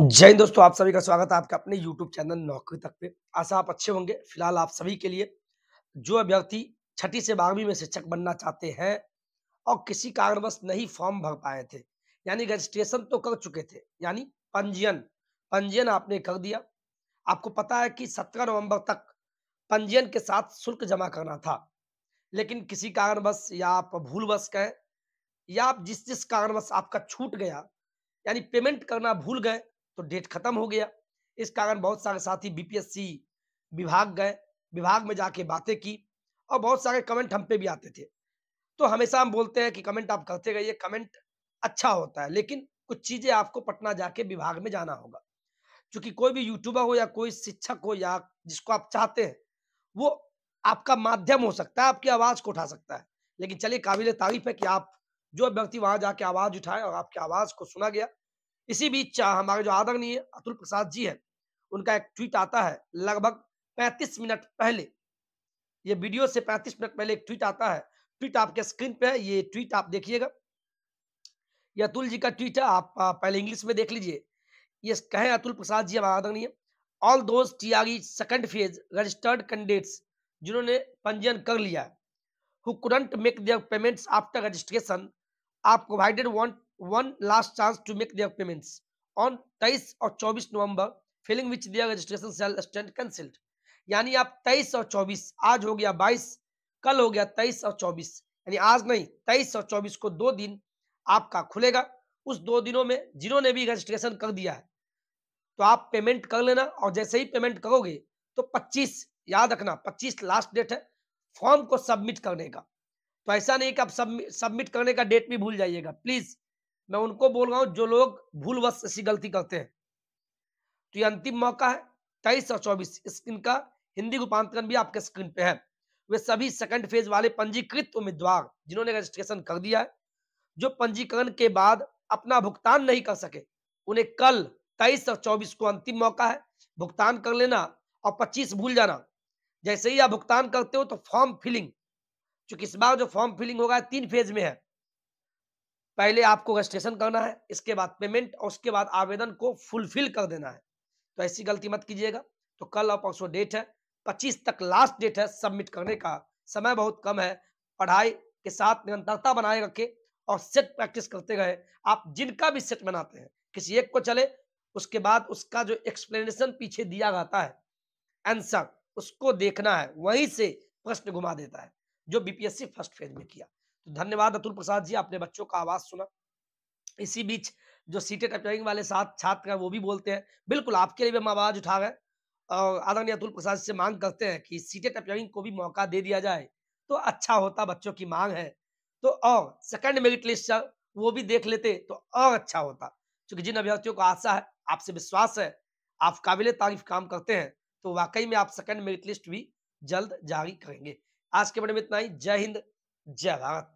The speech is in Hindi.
जय हिंद दोस्तों आप सभी का स्वागत है आपके अपने YouTube चैनल नौकरी तक पे आशा आप अच्छे होंगे फिलहाल आप सभी के लिए जो अभ्यर्थी छठी से बारहवीं में शिक्षक बनना चाहते हैं और किसी कारणवश नहीं फॉर्म भर पाए थे यानी रजिस्ट्रेशन तो कर चुके थे यानी पंजीयन पंजीयन आपने कर दिया आपको पता है कि सत्रह नवम्बर तक पंजीयन के साथ शुल्क जमा करना था लेकिन किसी कारणवश या आप भूलवश कहें या आप जिस जिस कारणवश आपका छूट गया यानी पेमेंट करना भूल गए तो डेट खत्म हो गया इस कारण बहुत सारे साथी बीपीएससी विभाग गए विभाग में जाके बातें की और बहुत सारे कमेंट हम पे भी आते थे तो हमेशा हम बोलते हैं कि कमेंट आप करते रहिए कमेंट अच्छा होता है लेकिन कुछ चीज़ें आपको पटना जाके विभाग में जाना होगा क्योंकि कोई भी यूट्यूबर हो या कोई शिक्षक हो या जिसको आप चाहते हैं वो आपका माध्यम हो सकता है आपकी आवाज़ को उठा सकता है लेकिन चलिए काबिल तारीफ है कि आप जो व्यक्ति वहां जाके आवाज़ उठाए और आपकी आवाज़ को सुना गया इसी बीच हमारे जो आदरणीय अतुल प्रसाद जी है उनका एक ट्वीट आता है लगभग 35 मिनट पहले ये वीडियो से 35 मिनट पहले एक ट्वीट आता है ट्वीट आपके स्क्रीन पे है ये ट्वीट आप देखिएगा ये अतुल जी का ट्वीट है आप पहले इंग्लिश में देख लीजिए ये कहें अतुल प्रसाद जी हमारे आदरणीय all those that are second phase registered candidates जिन्होंने पंजीयन कर लिया who couldn't make their payments after registration आप provided want one last chance to make their payments on तेईस और चौबीस नवंबर failing which their registration shall stand cancelled यानी आप तेईस और चौबीस आज हो गया बाईस कल हो गया तेईस और चौबीस यानी आज नहीं तेईस और चौबीस को दो दिन आपका खुलेगा उस दो दिनों में जिन्होंने भी रजिस्ट्रेशन कर दिया है तो आप पेमेंट कर लेना और जैसे ही पेमेंट करोगे तो 25 याद रखना 25 लास्ट डेट है फॉर्म को सबमिट करने का तो ऐसा नहीं कि आप सबमिट करने का डेट भी भूल जाइएगा प्लीज़ मैं उनको बोल रहा हूँ जो लोग भूलवश ऐसी गलती करते हैं तो ये अंतिम मौका है तेईस और चौबीस स्क्रीन का हिंदी रूपांतरण भी आपके स्क्रीन पे है वे सभी सेकंड फेज वाले पंजीकृत उम्मीदवार जिन्होंने रजिस्ट्रेशन कर दिया है जो पंजीकरण के बाद अपना भुगतान नहीं कर सके उन्हें कल तेईस और चौबीस को अंतिम मौका है भुगतान कर लेना और पच्चीस भूल जाना जैसे ही आप भुगतान करते हो तो फॉर्म फिलिंग चूंकि इस बार जो फॉर्म फिलिंग होगा तीन फेज में है पहले आपको रजिस्ट्रेशन करना है इसके बाद पेमेंट और उसके बाद आवेदन को फुलफिल कर देना है तो ऐसी गलती मत कीजिएगा तो कल और परसों डेट है पच्चीस तक लास्ट डेट है सबमिट करने का समय बहुत कम है पढ़ाई के साथ निरंतरता बनाए रखे और सेट प्रैक्टिस करते गए आप जिनका भी सेट बनाते हैं किसी एक को चले उसके बाद उसका जो एक्सप्लेनेशन पीछे दिया जाता है आंसर उसको देखना है वहीं से प्रश्न घुमा देता है जो बीपीएससी फर्स्ट फेज में किया तो धन्यवाद अतुल प्रसाद जी आपने बच्चों का आवाज सुना इसी बीच जो सीटेट अपचरिंग वाले साथ छात्र हैं वो भी बोलते हैं बिल्कुल आपके लिए भी हम आवाज उठा रहे हैं और आदरणीय अतुल प्रसाद से मांग करते हैं कि सीटेट अपचरिंग को भी मौका दे दिया जाए तो अच्छा होता बच्चों की मांग है तो और सेकंड मेरिट लिस्ट वो भी देख लेते तो और अच्छा होता क्योंकि जिन अभ्यर्थियों को आशा है आपसे विश्वास है आप काबिल तारीफ काम करते हैं तो वाकई में आप सेकंड मेरिट लिस्ट भी जल्द जारी करेंगे आज के बड़े में इतना ही जय हिंद जय भारत